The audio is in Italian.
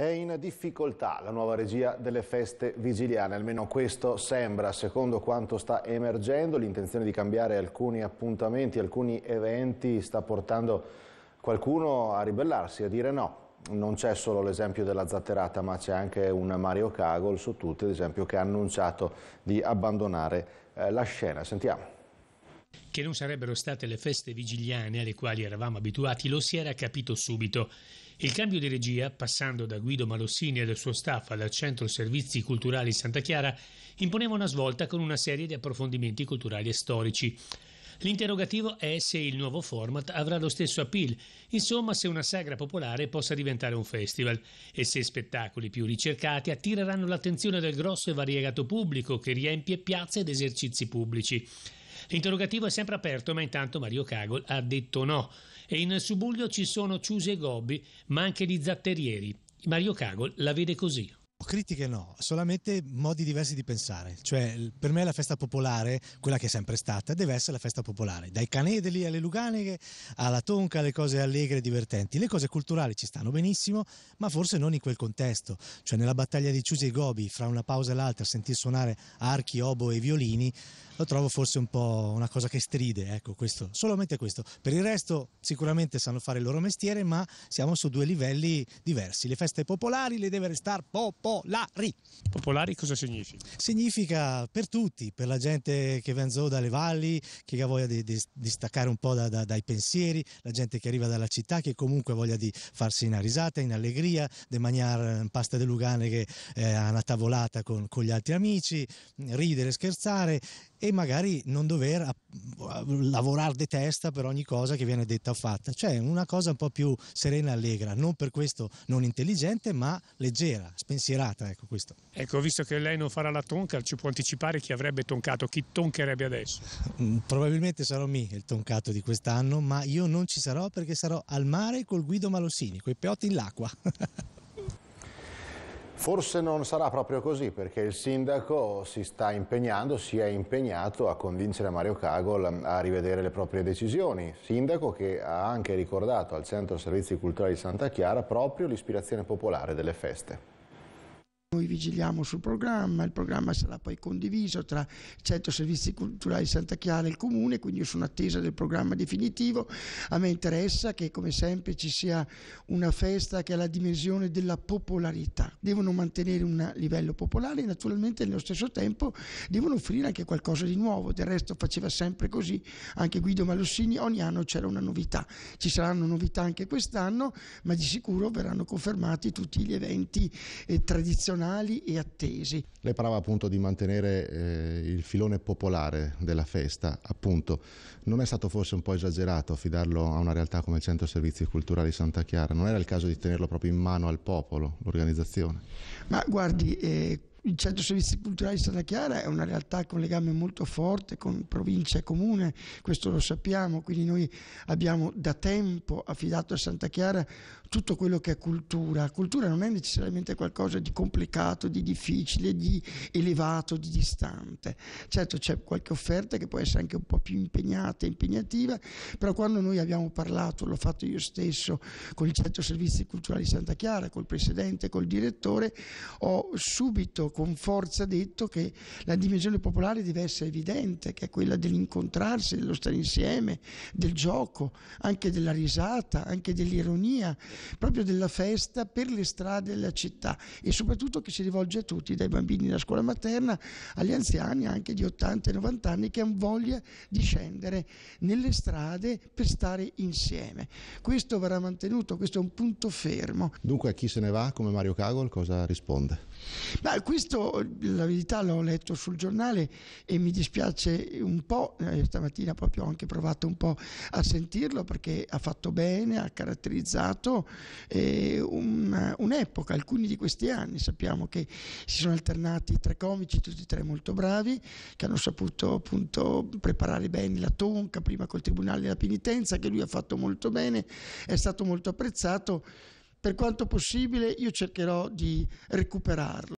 è in difficoltà la nuova regia delle feste vigiliane, almeno questo sembra, secondo quanto sta emergendo, l'intenzione di cambiare alcuni appuntamenti, alcuni eventi sta portando qualcuno a ribellarsi, a dire no. Non c'è solo l'esempio della zatterata, ma c'è anche un Mario Cagol su tutti, ad esempio, che ha annunciato di abbandonare eh, la scena. Sentiamo. Che non sarebbero state le feste vigiliane alle quali eravamo abituati lo si era capito subito. Il cambio di regia, passando da Guido Malossini e dal suo staff al Centro Servizi Culturali Santa Chiara, imponeva una svolta con una serie di approfondimenti culturali e storici. L'interrogativo è se il nuovo format avrà lo stesso appeal, insomma se una sagra popolare possa diventare un festival e se spettacoli più ricercati attireranno l'attenzione del grosso e variegato pubblico che riempie piazze ed esercizi pubblici. L'interrogativo è sempre aperto, ma intanto Mario Cagol ha detto no. E in Subuglio ci sono Ciuse e Gobbi, ma anche gli zatterieri. Mario Cagol la vede così. Critiche no, solamente modi diversi di pensare. Cioè, per me la festa popolare, quella che è sempre stata, deve essere la festa popolare. Dai canedeli alle luganiche, alla tonca, alle cose allegre e divertenti. Le cose culturali ci stanno benissimo, ma forse non in quel contesto. Cioè, nella battaglia di Ciusi e Gobi, fra una pausa e l'altra, sentir suonare archi, oboe e violini, lo trovo forse un po' una cosa che stride, ecco, questo, solamente questo. Per il resto, sicuramente sanno fare il loro mestiere, ma siamo su due livelli diversi. Le feste popolari le deve restare popolari popolari. Popolari cosa significa? Significa per tutti, per la gente che venzò dalle valli, che ha voglia di, di, di staccare un po' da, da, dai pensieri, la gente che arriva dalla città, che comunque ha voglia di farsi una risata, in allegria, di mangiare pasta de lugane che ha eh, una tavolata con, con gli altri amici, ridere, scherzare e magari non dover lavorare di testa per ogni cosa che viene detta o fatta, cioè una cosa un po' più serena e allegra, non per questo non intelligente ma leggera, spensierata, ecco questo. Ecco, visto che lei non farà la tonca, ci può anticipare chi avrebbe toncato, chi toncherebbe adesso? Mm, probabilmente sarò me il toncato di quest'anno, ma io non ci sarò perché sarò al mare col Guido Malossini, coi peotti in l'acqua. Forse non sarà proprio così perché il sindaco si sta impegnando, si è impegnato a convincere Mario Cagol a rivedere le proprie decisioni. Sindaco che ha anche ricordato al Centro Servizi Culturali di Santa Chiara proprio l'ispirazione popolare delle feste. Noi vigiliamo sul programma, il programma sarà poi condiviso tra il Centro Servizi Culturali Santa Chiara e il Comune, quindi io sono attesa del programma definitivo. A me interessa che come sempre ci sia una festa che ha la dimensione della popolarità. Devono mantenere un livello popolare e naturalmente nello stesso tempo devono offrire anche qualcosa di nuovo. Del resto faceva sempre così anche Guido Malossini, ogni anno c'era una novità. Ci saranno novità anche quest'anno, ma di sicuro verranno confermati tutti gli eventi eh, tradizionali tradizionali e attesi. Lei parlava appunto di mantenere eh, il filone popolare della festa, appunto. Non è stato forse un po' esagerato affidarlo a una realtà come il Centro Servizi Culturali Santa Chiara? Non era il caso di tenerlo proprio in mano al popolo, l'organizzazione? Ma guardi, eh, il centro servizi culturali di Santa Chiara è una realtà con legame molto forte con provincia e comune, questo lo sappiamo, quindi noi abbiamo da tempo affidato a Santa Chiara tutto quello che è cultura. Cultura non è necessariamente qualcosa di complicato, di difficile, di elevato, di distante. Certo c'è qualche offerta che può essere anche un po' più impegnata, e impegnativa, però quando noi abbiamo parlato, l'ho fatto io stesso con il centro servizi culturali di Santa Chiara, col presidente, col direttore, ho subito con forza detto che la dimensione popolare deve essere evidente, che è quella dell'incontrarsi, dello stare insieme, del gioco, anche della risata, anche dell'ironia, proprio della festa per le strade della città e soprattutto che si rivolge a tutti, dai bambini della scuola materna agli anziani anche di 80 e 90 anni che hanno voglia di scendere nelle strade per stare insieme. Questo verrà mantenuto, questo è un punto fermo. Dunque a chi se ne va come Mario Cagol cosa risponde? Ma, questo, la verità, l'ho letto sul giornale e mi dispiace un po', eh, stamattina proprio ho anche provato un po' a sentirlo perché ha fatto bene, ha caratterizzato eh, un, un'epoca, alcuni di questi anni. Sappiamo che si sono alternati tre comici, tutti e tre molto bravi, che hanno saputo appunto preparare bene la tonca, prima col Tribunale della Penitenza, che lui ha fatto molto bene, è stato molto apprezzato per quanto possibile io cercherò di recuperarlo.